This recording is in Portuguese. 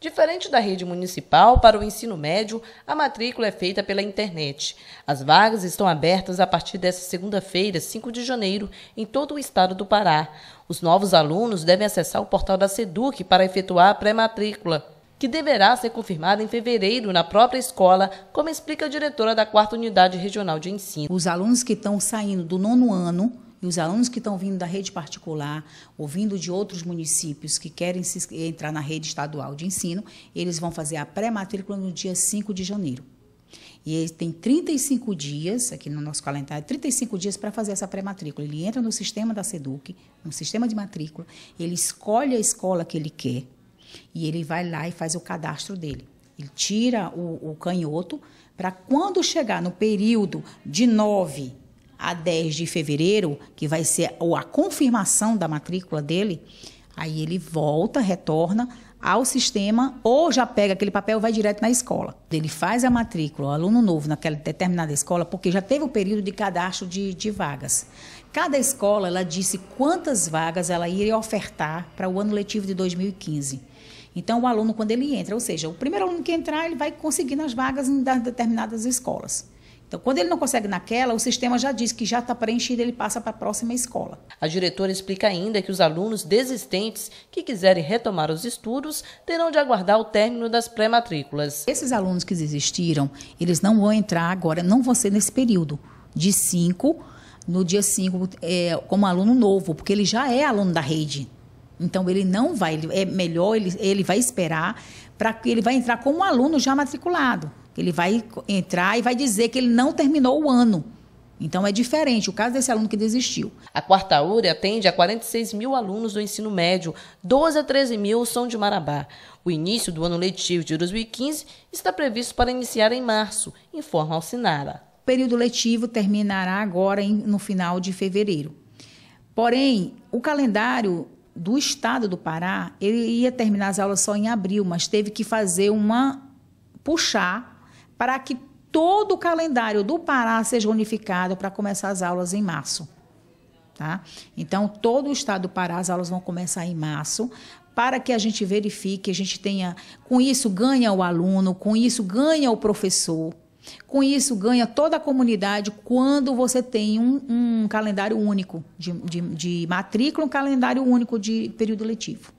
Diferente da rede municipal, para o ensino médio, a matrícula é feita pela internet. As vagas estão abertas a partir desta segunda-feira, 5 de janeiro, em todo o estado do Pará. Os novos alunos devem acessar o portal da SEDUC para efetuar a pré-matrícula, que deverá ser confirmada em fevereiro na própria escola, como explica a diretora da quarta unidade regional de ensino. Os alunos que estão saindo do nono ano e os alunos que estão vindo da rede particular ou vindo de outros municípios que querem se, entrar na rede estadual de ensino, eles vão fazer a pré-matrícula no dia 5 de janeiro. E ele tem 35 dias, aqui no nosso calendário, 35 dias para fazer essa pré-matrícula. Ele entra no sistema da SEDUC, no sistema de matrícula, ele escolhe a escola que ele quer e ele vai lá e faz o cadastro dele. Ele tira o, o canhoto para quando chegar no período de 9 a 10 de fevereiro, que vai ser a confirmação da matrícula dele, aí ele volta, retorna ao sistema ou já pega aquele papel e vai direto na escola. Ele faz a matrícula, o aluno novo naquela determinada escola, porque já teve o período de cadastro de, de vagas. Cada escola ela disse quantas vagas ela iria ofertar para o ano letivo de 2015. Então, o aluno, quando ele entra, ou seja, o primeiro aluno que entrar, ele vai conseguindo as vagas em determinadas escolas. Então, quando ele não consegue naquela, o sistema já diz que já está preenchido, ele passa para a próxima escola. A diretora explica ainda que os alunos desistentes que quiserem retomar os estudos terão de aguardar o término das pré-matrículas. Esses alunos que desistiram, eles não vão entrar agora, não vão ser nesse período de 5, no dia 5, é, como aluno novo, porque ele já é aluno da rede. Então, ele não vai, é melhor, ele, ele vai esperar, para que ele vai entrar como aluno já matriculado. Ele vai entrar e vai dizer que ele não terminou o ano. Então é diferente o caso desse aluno que desistiu. A quarta URI atende a 46 mil alunos do ensino médio, 12 a 13 mil são de Marabá. O início do ano letivo de 2015 está previsto para iniciar em março, informa Sinara. O período letivo terminará agora no final de fevereiro. Porém, o calendário do estado do Pará, ele ia terminar as aulas só em abril, mas teve que fazer uma puxar para que todo o calendário do Pará seja unificado para começar as aulas em março. Tá? Então, todo o estado do Pará, as aulas vão começar em março, para que a gente verifique, a gente tenha, com isso ganha o aluno, com isso ganha o professor, com isso ganha toda a comunidade quando você tem um, um calendário único de, de, de matrícula, um calendário único de período letivo.